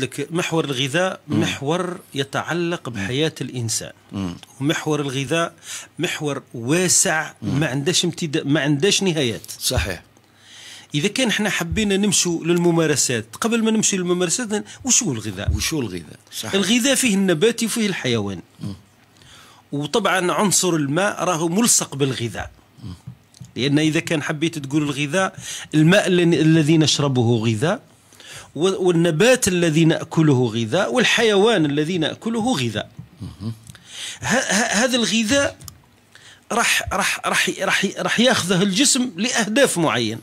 قلت لك محور الغذاء محور يتعلق بحياة الإنسان ومحور الغذاء محور واسع ما عندهاش امتداد ما عندهاش نهايات صحيح اذا كان احنا حبينا نمشوا للممارسات قبل ما نمشي للممارسات وش هو الغذاء وش هو الغذاء صحيح. الغذاء فيه النباتي وفيه الحيوان وطبعا عنصر الماء راهو ملصق بالغذاء لان اذا كان حبيت تقول الغذاء الماء الذي نشربه غذاء والنبات الذي ناكله غذاء والحيوان الذي ناكله غذاء هذا الغذاء راح راح راح راح راح ياخذه الجسم لاهداف معينه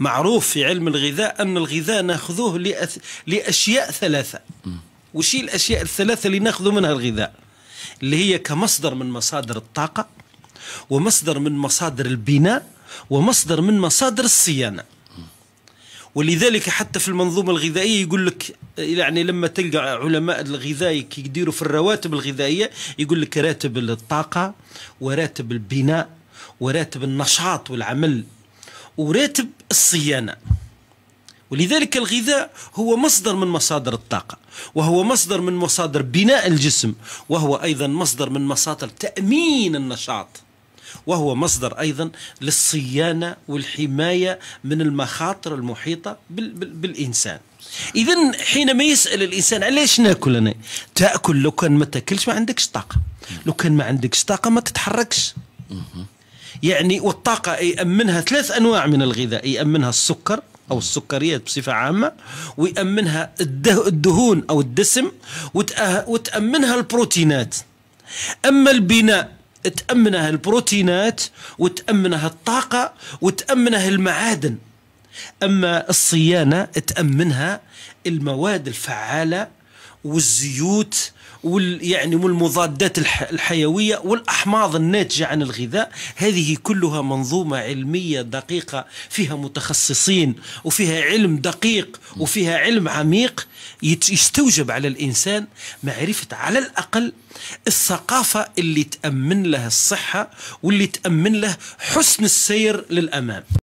معروف في علم الغذاء ان الغذاء ناخذوه لأث... لاشياء ثلاثه وشي الاشياء الثلاثه اللي ناخذ منها الغذاء اللي هي كمصدر من مصادر الطاقه ومصدر من مصادر البناء ومصدر من مصادر الصيانه ولذلك حتى في المنظومه الغذائيه يقول لك يعني لما تلقى علماء الغذاء يديروا في الرواتب الغذائيه يقول لك راتب الطاقه وراتب البناء وراتب النشاط والعمل وراتب الصيانه ولذلك الغذاء هو مصدر من مصادر الطاقه وهو مصدر من مصادر بناء الجسم وهو ايضا مصدر من مصادر تامين النشاط وهو مصدر أيضا للصيانة والحماية من المخاطر المحيطة بال بال بالإنسان إذا حينما يسأل الإنسان علاش ناكل أنا تأكل لو كان ما تاكلش ما عندكش طاقة لو كان ما عندكش طاقة ما تتحركش يعني والطاقة يأمنها ثلاث أنواع من الغذاء يأمنها السكر أو السكريات بصفة عامة ويأمنها الدهون أو الدسم وتأمنها البروتينات أما البناء تأمنها البروتينات وتأمنها الطاقة وتأمنها المعادن أما الصيانة تأمنها المواد الفعالة والزيوت وال يعني والمضادات الحيويه والاحماض الناتجه عن الغذاء هذه كلها منظومه علميه دقيقه فيها متخصصين وفيها علم دقيق وفيها علم عميق يستوجب على الانسان معرفه على الاقل الثقافه اللي تامن له الصحه واللي تامن له حسن السير للامام